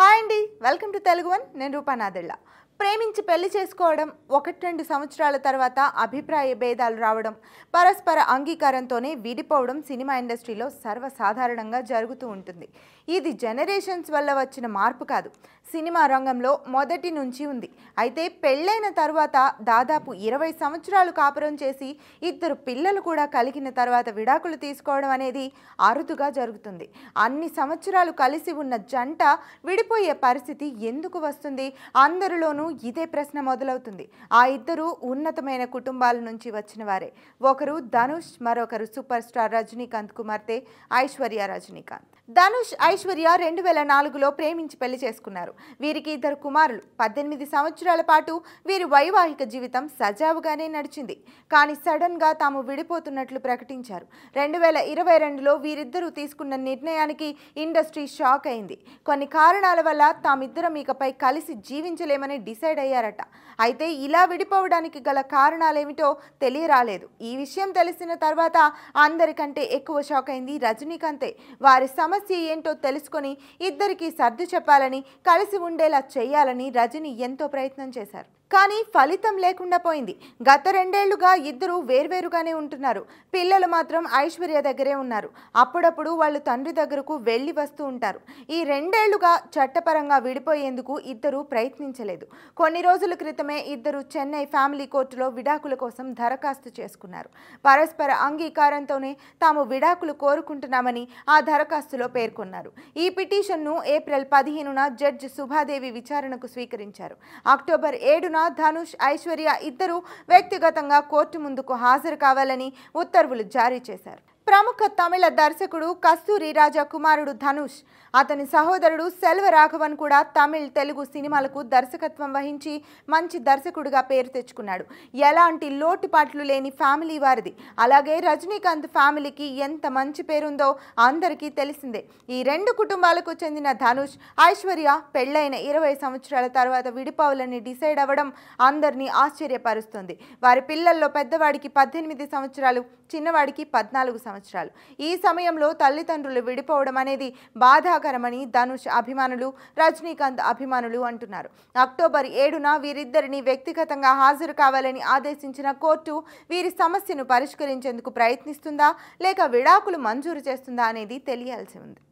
hi అండి welcome to Telugu one నేను రూపానాదిళ్ళ ప్రేమించి పెళ్లి చేసుకోవడం ఒకటి రెండు సంవత్సరాల తర్వాత అభిప్రాయ భేదాలు రావడం పరస్పర అంగీకారంతోనే విడిపోవడం సినిమా ఇండస్ట్రీలో సర్వసాధారణంగా జరుగుతూ ఉంటుంది ఇది జనరేషన్స్ వల్ల వచ్చిన మార్పు కాదు సినిమా రంగంలో మొదటి నుంచి ఉంది అయితే పెళ్ళైన తర్వాత దాదాపు ఇరవై సంవత్సరాలు కాపురం చేసి ఇద్దరు పిల్లలు కూడా కలిగిన తర్వాత విడాకులు తీసుకోవడం అనేది అరుదుగా జరుగుతుంది అన్ని సంవత్సరాలు కలిసి ఉన్న జంట విడిపోయే పరిస్థితి ఎందుకు వస్తుంది అందరిలోనూ ఇదే ప్రశ్న మొదలవుతుంది ఆ ఇద్దరు ఉన్నతమైన కుటుంబాల నుంచి వచ్చిన వారే ఒకరు ధనుష్ మరొకరు సూపర్ స్టార్ రజనీకాంత్ కుమార్తె ఐశ్వర్య రజనీకాంత్ ధనుష్ ఐశ్వర్య రెండు వేల నాలుగులో ప్రేమించి పెళ్లి చేసుకున్నారు వీరికి ఇద్దరు కుమారులు పద్దెనిమిది సంవత్సరాల పాటు వీరి వైవాహిక జీవితం సజావుగానే నడిచింది కానీ సడన్గా తాము విడిపోతున్నట్లు ప్రకటించారు రెండు వేల ఇరవై రెండులో వీరిద్దరూ తీసుకున్న నిర్ణయానికి ఇండస్ట్రీ షాక్ అయింది కొన్ని కారణాల వల్ల తామిద్దరం ఇకపై కలిసి జీవించలేమని డిసైడ్ అయ్యారట అయితే ఇలా విడిపోవడానికి గల కారణాలేమిటో తెలియరాలేదు ఈ విషయం తెలిసిన తర్వాత అందరికంటే ఎక్కువ షాక్ అయింది రజనీకాంతే వారి సమస్య ఏంటో తెలుసుకొని ఇద్దరికీ సర్దు చెప్పాలని కలిసి ఉండేలా చేయాలని రజని ఎంతో ప్రయత్నం చేశారు కానీ ఫలితం లేకుండా పోయింది గత రెండేళ్లుగా ఇద్దరు వేర్వేరుగానే ఉంటున్నారు పిల్లలు మాత్రం ఐశ్వర్య దగ్గరే ఉన్నారు అప్పుడప్పుడు వాళ్ళు తండ్రి దగ్గరకు వెళ్ళి వస్తూ ఉంటారు ఈ రెండేళ్లుగా చట్టపరంగా విడిపోయేందుకు ఇద్దరు ప్రయత్నించలేదు కొన్ని రోజుల క్రితమే ఇద్దరు చెన్నై ఫ్యామిలీ కోర్టులో విడాకుల కోసం దరఖాస్తు చేసుకున్నారు పరస్పర అంగీకారంతోనే తాము విడాకులు కోరుకుంటున్నామని ఆ దరఖాస్తులో పేర్కొన్నారు ఈ పిటిషన్ను ఏప్రిల్ పదిహేనున జడ్జి సుభాదేవి విచారణకు స్వీకరించారు అక్టోబర్ ఏడున తరఫున ధనుష్ ఐశ్వర్య ఇద్దరు వ్యక్తిగతంగా కోర్టు ముందుకు హాజరు కావాలని ఉత్తర్వులు జారీ చేశారు ప్రముఖ తమిళ దర్శకుడు కస్తూరి రాజా కుమారుడు ధనుష్ అతని సహోదరుడు సెల్వ రాఘవన్ కూడా తమిళ్ తెలుగు సినిమాలకు దర్శకత్వం వహించి మంచి దర్శకుడిగా పేరు తెచ్చుకున్నాడు ఎలాంటి లోటుపాట్లు లేని ఫ్యామిలీ వారిది అలాగే రజనీకాంత్ ఫ్యామిలీకి ఎంత మంచి పేరుందో అందరికీ తెలిసిందే ఈ రెండు కుటుంబాలకు చెందిన ధనుష్ ఐశ్వర్య పెళ్ళైన ఇరవై సంవత్సరాల తర్వాత విడిపోవాలని డిసైడ్ అవ్వడం అందరినీ ఆశ్చర్యపరుస్తుంది వారి పిల్లల్లో పెద్దవాడికి పద్దెనిమిది సంవత్సరాలు చిన్నవాడికి పద్నాలుగు సంవత్సరాలు సంవత్సరాలు ఈ సమయంలో తల్లిదండ్రులు విడిపోవడం అనేది బాధాకరమని ధనుష్ అభిమానులు రజనీకాంత్ అభిమానులు అంటున్నారు అక్టోబర్ ఏడున వీరిద్దరిని వ్యక్తిగతంగా హాజరు కావాలని ఆదేశించిన కోర్టు వీరి సమస్యను పరిష్కరించేందుకు ప్రయత్నిస్తుందా లేక విడాకులు మంజూరు చేస్తుందా అనేది తెలియాల్సి ఉంది